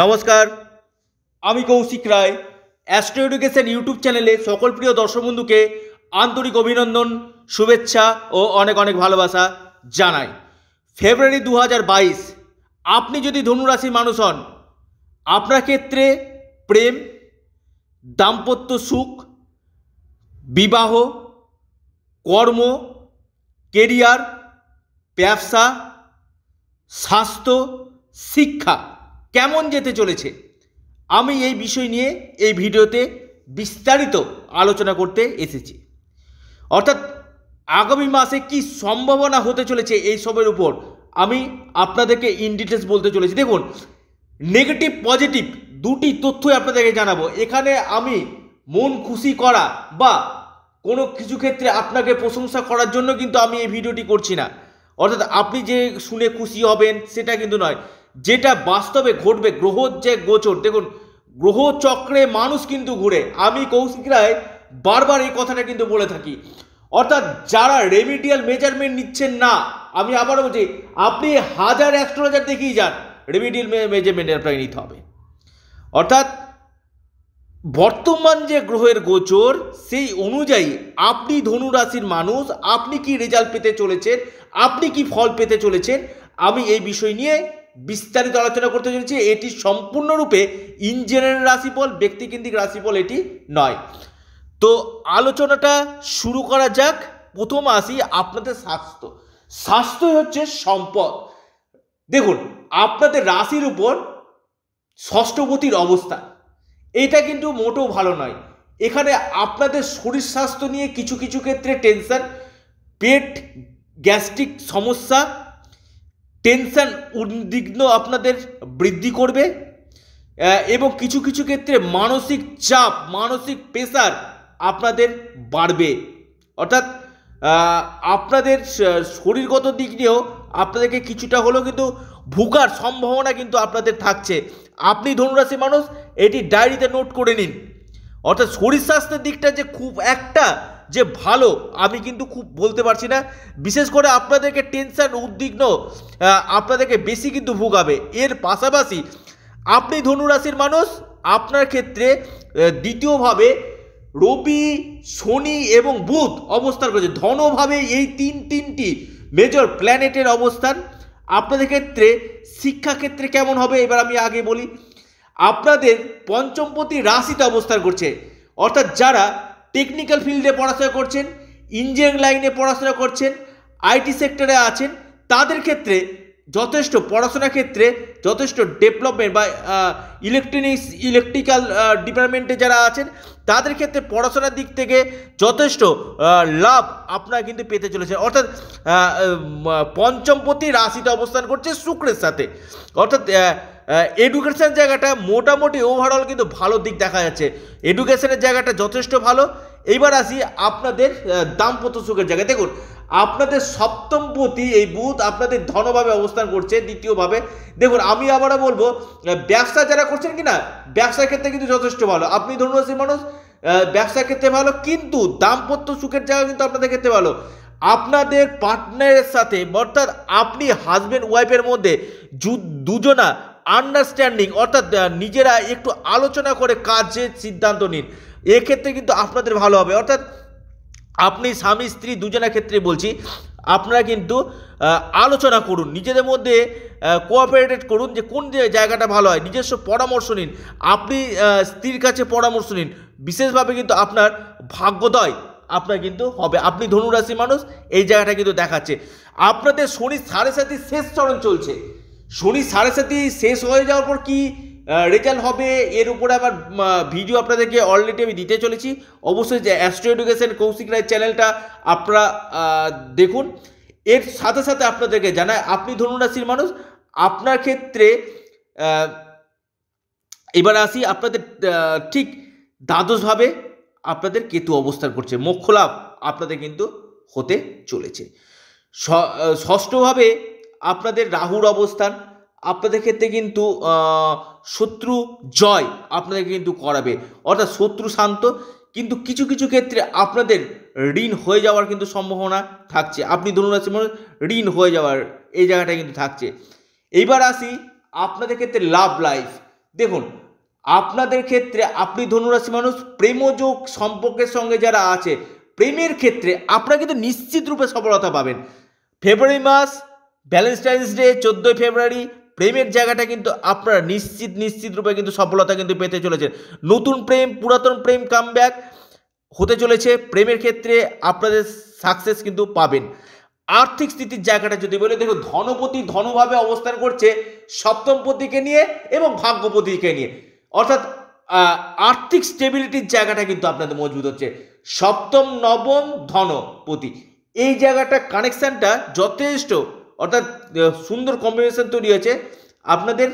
নমস্কার আমি Koushik Roy astro education YouTube চ্যানেলে সকল প্রিয় দর্শক বন্ধুকে আন্তরিক অভিনন্দন শুভেচ্ছা ও অনেক অনেক ভালোবাসা জানাই ফেব্রুয়ারি দু আপনি যদি ধনুরাশির মানুষ হন আপনার ক্ষেত্রে প্রেম দাম্পত্য সুখ বিবাহ কর্ম কেরিয়ার ব্যবসা স্বাস্থ্য শিক্ষা কেমন যেতে চলেছে আমি এই বিষয় নিয়ে এই ভিডিওতে বিস্তারিত আলোচনা করতে এসেছি অর্থাৎ আগামী মাসে কি সম্ভাবনা হতে চলেছে এই সবের উপর আমি আপনাদেরকে ইন ডিটেলস বলতে চলেছি দেখুন নেগেটিভ পজিটিভ দুটি তথ্যই আপনাদেরকে জানাবো এখানে আমি মন খুশি করা বা কোনো কিছু ক্ষেত্রে আপনাকে প্রশংসা করার জন্য কিন্তু আমি এই ভিডিওটি করছি না অর্থাৎ আপনি যে শুনে খুশি হবেন সেটা কিন্তু নয় যেটা বাস্তবে ঘটবে গ্রহর যে গোচর দেখুন গ্রহ চক্রে মানুষ কিন্তু ঘুরে আমি কৌশিক রায় বারবার এই কথাটা কিন্তু বলে থাকি অর্থাৎ যারা রেমিডিয়াল মেজারমেন্ট নিচ্ছেন না আমি আবারও বলছি আপনি হাজার অ্যাস্ট্রোলজার দেখেই যান রেমিডিয়াল মেজারমেন্ট আপনাকে নিতে হবে অর্থাৎ বর্তমান যে গ্রহের গোচর সেই অনুযায়ী আপনি ধনুরাশির মানুষ আপনি কি রেজাল্ট পেতে চলেছেন আপনি কি ফল পেতে চলেছেন আমি এই বিষয় নিয়ে বিস্তারিত আলোচনা করতে চলেছি এটি সম্পূর্ণরূপে ইঞ্জিনিয়ারের রাশিফল ব্যক্তিকেন্দ্রিক রাশিফল এটি নয় তো আলোচনাটা শুরু করা যাক প্রথম আসি আপনাদের স্বাস্থ্য স্বাস্থ্যই হচ্ছে সম্পদ দেখুন আপনাদের রাশির উপর ষষ্ঠপতির অবস্থা এটা কিন্তু মোটেও ভালো নয় এখানে আপনাদের শরীর স্বাস্থ্য নিয়ে কিছু কিছু ক্ষেত্রে টেনশন পেট গ্যাস্ট্রিক সমস্যা টেনশান উদ্বিগ্ন আপনাদের বৃদ্ধি করবে এবং কিছু কিছু ক্ষেত্রে মানসিক চাপ মানসিক প্রেশার আপনাদের বাড়বে অর্থাৎ আপনাদের শরীরগত দিক নিয়েও আপনাদেরকে কিছুটা হলেও কিন্তু ভুগার সম্ভাবনা কিন্তু আপনাদের থাকছে আপনি ধনুরাশি মানুষ এটি ডায়েরিতে নোট করে নিন অর্থাৎ শরীর স্বাস্থ্যের দিকটা যে খুব একটা যে ভালো আমি কিন্তু খুব বলতে পারছি না বিশেষ করে আপনাদেরকে টেনশন উদ্বিগ্ন আপনাদেরকে বেশি কিন্তু ভুগাবে এর পাশাপাশি আপনি ধনুরাশির মানুষ আপনার ক্ষেত্রে দ্বিতীয়ভাবে রবি শনি এবং বুধ অবস্থান করেছে ধনভাবে এই তিন তিনটি মেজর প্ল্যানেটের অবস্থান আপনাদের ক্ষেত্রে শিক্ষাক্ষেত্রে কেমন হবে এবার আমি আগে বলি আপনাদের পঞ্চমপতি রাশিতে অবস্থান করছে অর্থাৎ যারা টেকনিক্যাল ফিল্ডে পড়াশোনা করছেন ইঞ্জিনিয়ারিং লাইনে পড়াশোনা করছেন আইটি সেক্টরে আছেন তাদের ক্ষেত্রে যথেষ্ট পড়াশোনার ক্ষেত্রে যথেষ্ট ডেভেলপমেন্ট বা ইলেকট্রনিক্স ইলেকট্রিক্যাল ডিপার্টমেন্টে যারা আছেন তাদের ক্ষেত্রে পড়াশোনার দিক থেকে যথেষ্ট লাভ আপনারা কিন্তু পেতে চলেছেন অর্থাৎ পঞ্চমপতি রাশিতে অবস্থান করছে শুক্রের সাথে অর্থাৎ এডুকেশান জায়গাটা মোটামুটি ওভারঅল কিন্তু ভালো দিক দেখা যাচ্ছে এডুকেশানের জায়গাটা যথেষ্ট ভালো এইবার আসি আপনাদের দাম্পত্য সুখের জায়গায় দেখুন আপনাদের সপ্তম প্রতি এই বুধ আপনাদের ধনভাবে অবস্থান করছে দ্বিতীয়ভাবে দেখুন আমি আবারও বলবো ব্যবসা যারা করছেন কি না ব্যবসার ক্ষেত্রে কিন্তু যথেষ্ট ভালো আপনি ধরুন মানুষ ব্যবসার ক্ষেত্রে ভালো কিন্তু দাম্পত্য সুখের জায়গা কিন্তু আপনাদের ক্ষেত্রে ভালো আপনাদের পার্টনারের সাথে অর্থাৎ আপনি হাজব্যান্ড ওয়াইফের মধ্যে দুজনা আন্ডারস্ট্যান্ডিং অর্থাৎ নিজেরা একটু আলোচনা করে কাজের সিদ্ধান্ত নিন এক্ষেত্রে কিন্তু আপনাদের ভালো হবে অর্থাৎ আপনি স্বামী স্ত্রী দুজনের ক্ষেত্রে বলছি আপনারা কিন্তু আলোচনা করুন নিজেদের মধ্যে কোঅপারেটেড করুন যে কোন জায়গাটা ভালো হয় নিজস্ব পরামর্শ নিন আপনি স্ত্রীর কাছে পরামর্শ নিন বিশেষভাবে কিন্তু আপনার ভাগ্যদয় আপনার কিন্তু হবে আপনি ধনুরাশি মানুষ এই জায়গাটা কিন্তু দেখাচ্ছে আপনাদের শনি সাড়ে সাথে শেষ চরণ চলছে শনি সাড়ে সাতি শেষ হয়ে যাওয়ার পর কি রেজাল্ট হবে এর উপরে আবার ভিডিও আপনাদেরকে অলরেডি আমি দিতে চলেছি অবশ্যই যে অ্যাস্ট্রো এডুকেশন কৌশিক রায় চ্যানেলটা আপনারা দেখুন এর সাথে সাথে আপনাদেরকে জানায় আপনি ধনু রাশির মানুষ আপনার ক্ষেত্রে এবার আসি আপনাদের ঠিক দ্বাদশভাবে আপনাদের কেতু অবস্থান করছে মোক্ষ লাভ আপনাদের কিন্তু হতে চলেছে ষষ্ঠভাবে আপনাদের রাহুর অবস্থান আপনাদের ক্ষেত্রে কিন্তু শত্রু জয় আপনাদেরকে কিন্তু করাবে অর্থাৎ শত্রু শান্ত কিন্তু কিছু কিছু ক্ষেত্রে আপনাদের ঋণ হয়ে যাওয়ার কিন্তু সম্ভাবনা থাকছে আপনি ধরুন আছে মনে ঋণ হয়ে যাওয়ার এই জায়গাটা কিন্তু থাকছে এইবার আসি আপনাদের ক্ষেত্রে লাভ লাইফ দেখুন আপনাদের ক্ষেত্রে আপনি ধনুরাশি মানুষ প্রেমযোগ সম্পর্কের সঙ্গে যারা আছে প্রেমের ক্ষেত্রে আপনারা কিন্তু নিশ্চিত রূপে সফলতা পাবেন ফেব্রুয়ারি মাস ভ্যালেন্টাইন্স ডে চোদ্দোই ফেব্রুয়ারি প্রেমের জায়গাটা কিন্তু আপনারা নিশ্চিত নিশ্চিত রূপে কিন্তু সফলতা কিন্তু পেতে চলেছেন নতুন প্রেম পুরাতন প্রেম কাম হতে চলেছে প্রেমের ক্ষেত্রে আপনাদের সাকসেস কিন্তু পাবেন আর্থিক স্থিতির জায়গাটা যদি বলে দেখুন ধনপতি ধনভাবে অবস্থান করছে সপ্তমপতিকে নিয়ে এবং ভাগ্যপতিকে নিয়ে অর্থাৎ আর্থিক স্টেবিলিটির জায়গাটা কিন্তু আপনাদের মজবুত হচ্ছে সপ্তম নবম ধনপতি এই জায়গাটা কানেকশানটা যথেষ্ট অর্থাৎ সুন্দর কম্বিনেশন তৈরি হয়েছে আপনাদের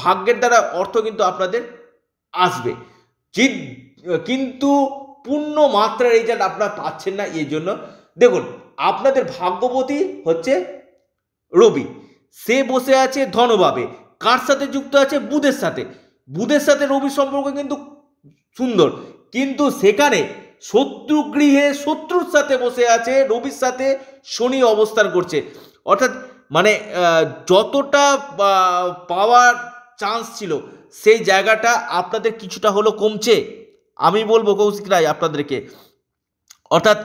ভাগ্যের দ্বারা অর্থ কিন্তু আপনাদের আসবে কিন্তু পূর্ণ মাত্রার রেজাল্ট আপনারা পাচ্ছেন না এই জন্য দেখুন আপনাদের ভাগ্যপতি হচ্ছে রবি সে বসে আছে ধনভাবে কার সাথে যুক্ত আছে বুধের সাথে বুধের সাথে রবির সম্পর্ক কিন্তু সুন্দর কিন্তু সেখানে শত্রু গৃহে শত্রুর সাথে বসে আছে রবির সাথে শনি অবস্থান করছে অর্থাৎ মানে যতটা পাওয়ার চান্স ছিল সেই জায়গাটা আপনাদের কিছুটা হলো কমছে আমি বলবো কৌশিক রায় আপনাদেরকে অর্থাৎ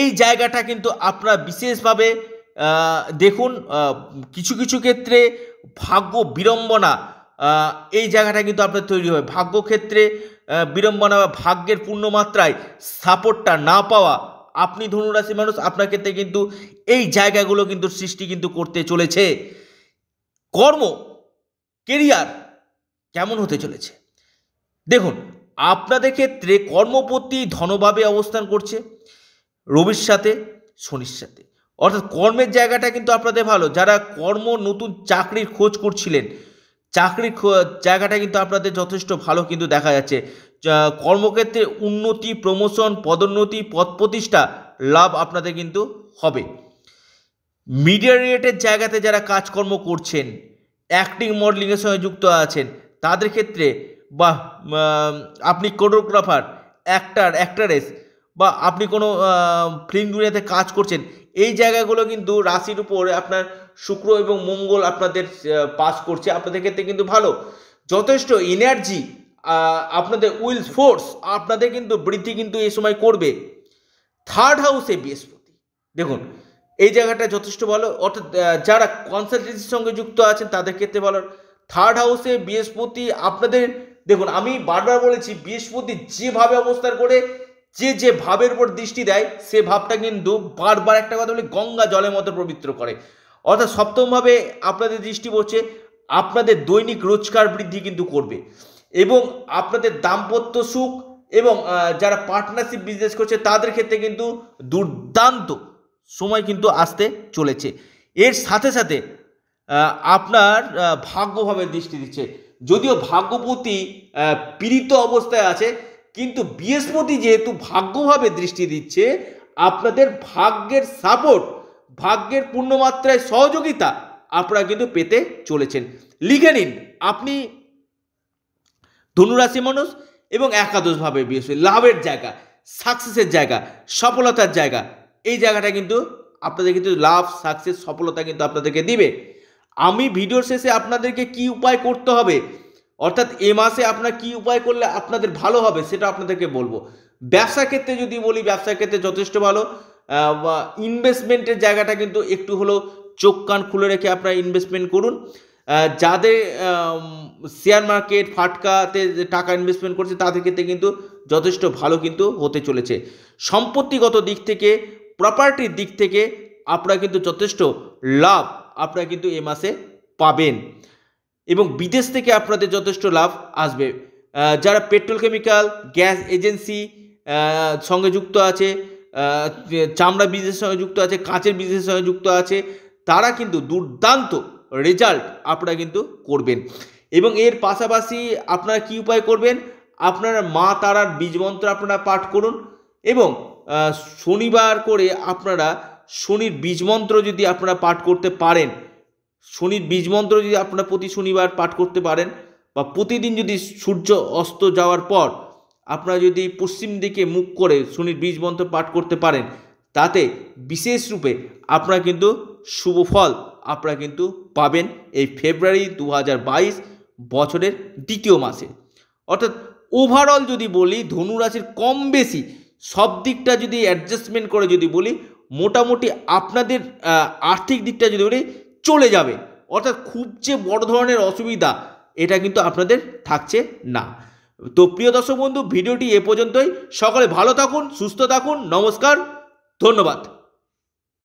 এই জায়গাটা কিন্তু আপনারা বিশেষভাবে দেখুন কিছু কিছু ক্ষেত্রে ভাগ্য বিড়ম্বনা এই জায়গাটা কিন্তু আপনার তৈরি হয় ভাগ্য ক্ষেত্রে বিড়ম্বনা বা ভাগ্যের পূর্ণ মাত্রায় সাপোর্টটা না পাওয়া আপনি ধনুরাশি মানুষ আপনার ক্ষেত্রে কিন্তু এই জায়গাগুলো কিন্তু সৃষ্টি কিন্তু করতে চলেছে কর্ম কেরিয়ার কেমন হতে চলেছে দেখুন আপনাদের ক্ষেত্রে কর্মপতি ধনভাবে অবস্থান করছে রবির সাথে শনির সাথে অর্থাৎ কর্মের জায়গাটা কিন্তু আপনাদের ভালো যারা কর্ম নতুন চাকরির খোঁজ করছিলেন চাকরির জায়গাটা কিন্তু আপনাদের যথেষ্ট ভালো কিন্তু দেখা যাচ্ছে কর্মক্ষেত্রে উন্নতি প্রমোশন পদোন্নতি পদ প্রতিষ্ঠা লাভ আপনাদের কিন্তু হবে মিডিয়া রিলেটেড জায়গাতে যারা কাজকর্ম করছেন অ্যাক্টিং মডেলিংয়ের সঙ্গে যুক্ত আছেন তাদের ক্ষেত্রে বা আপনি কোরিওগ্রাফার অ্যাক্টার অ্যাক্টারেস বা আপনি কোনো ফিল্ম দুনিয়াতে কাজ করছেন এই জায়গাগুলো কিন্তু রাশির উপর আপনার শুক্র এবং মঙ্গল আপনাদের পাস করছে আপনাদের ক্ষেত্রে কিন্তু ভালো যথেষ্ট এনার্জি আপনাদের উইল ফোর্স আপনাদের কিন্তু বৃদ্ধি কিন্তু এই সময় করবে থার্ড হাউসে বৃহস্পতি দেখুন এই জায়গাটা যথেষ্ট ভালো অর্থাৎ যারা কনসালটেন্সির সঙ্গে যুক্ত আছেন তাদের ক্ষেত্রে ভালো থার্ড হাউসে বৃহস্পতি আপনাদের দেখুন আমি বারবার বলেছি বৃহস্পতি যেভাবে অবস্থান করে যে যে ভাবের উপর দৃষ্টি দেয় সে ভাবটা কিন্তু বারবার একটা কথা বলি গঙ্গা জলের মতো পবিত্র করে অর্থাৎ সপ্তমভাবে আপনাদের দৃষ্টি পড়ছে আপনাদের দৈনিক রোজগার বৃদ্ধি কিন্তু করবে এবং আপনাদের দাম্পত্য সুখ এবং যারা পার্টনারশিপ বিজনেস করছে তাদের ক্ষেত্রে কিন্তু দুর্দান্ত সময় কিন্তু আসতে চলেছে এর সাথে সাথে আপনার ভাগ্যভাবে দৃষ্টি দিচ্ছে যদিও ভাগ্যপতি পীড়িত অবস্থায় আছে কিন্তু বৃহস্পতি যেহেতু ভাগ্যভাবে দৃষ্টি দিচ্ছে আপনাদের ভাগ্যের সাপোর্ট ভাগ্যের পূর্ণমাত্রায় সহযোগিতা আপনারা কিন্তু পেতে চলেছেন লিখে নিন আপনি ধনুরাশি মানুষ এবং একাদশভাবে বৃহস্পতি লাভের জায়গা সাকসেসের জায়গা সফলতার জায়গা এই জায়গাটা কিন্তু আপনাদের কিন্তু লাভ সাকসেস সফলতা কিন্তু আপনাদেরকে দিবে আমি ভিডিওর শেষে আপনাদেরকে কি উপায় করতে হবে অর্থাৎ এ মাসে আপনার কি উপায় করলে আপনাদের ভালো হবে সেটা আপনাদেরকে বলবো ব্যবসা ক্ষেত্রে যদি বলি ব্যবসা ক্ষেত্রে যথেষ্ট ভালো ইনভেস্টমেন্টের জায়গাটা কিন্তু একটু হলো চোখ কান খুলে রেখে আপনারা ইনভেস্টমেন্ট করুন যাদের শেয়ার মার্কেট ফাটকাতে টাকা ইনভেস্টমেন্ট করছে তাদের ক্ষেত্রে কিন্তু যথেষ্ট ভালো কিন্তু হতে চলেছে সম্পত্তিগত দিক থেকে প্রপার্টির দিক থেকে আপনারা কিন্তু যথেষ্ট লাভ আপনারা কিন্তু এ মাসে পাবেন এবং বিদেশ থেকে আপনাদের যথেষ্ট লাভ আসবে যারা পেট্রোল কেমিক্যাল গ্যাস এজেন্সি সঙ্গে যুক্ত আছে চামড়া বিজনেসের সঙ্গে যুক্ত আছে কাঁচের বিজনেসের সঙ্গে যুক্ত আছে তারা কিন্তু দুর্দান্ত রেজাল্ট আপনারা কিন্তু করবেন এবং এর পাশাপাশি আপনারা কি উপায় করবেন আপনার মা তারার বীজ মন্ত্র আপনারা পাঠ করুন এবং শনিবার করে আপনারা শনির বীজ মন্ত্র যদি আপনারা পাঠ করতে পারেন শনির বীজ মন্ত্র যদি আপনারা প্রতি শনিবার পাঠ করতে পারেন বা প্রতিদিন যদি সূর্য অস্ত যাওয়ার পর আপনারা যদি পশ্চিম দিকে মুখ করে শনির বীজ মন্ত্র পাঠ করতে পারেন তাতে বিশেষ রূপে আপনারা কিন্তু শুভ ফল আপনারা কিন্তু পাবেন এই ফেব্রুয়ারি দু বছরের দ্বিতীয় মাসে অর্থাৎ ওভারঅল যদি বলি ধনুরাশির কম বেশি সব দিকটা যদি অ্যাডজাস্টমেন্ট করে যদি বলি মোটামুটি আপনাদের আর্থিক দিকটা যদি বলি চলে যাবে অর্থাৎ খুব যে বড় ধরনের অসুবিধা এটা কিন্তু আপনাদের থাকছে না তো প্রিয় দর্শক বন্ধু ভিডিওটি এ পর্যন্তই সকলে ভালো থাকুন সুস্থ থাকুন নমস্কার ধন্যবাদ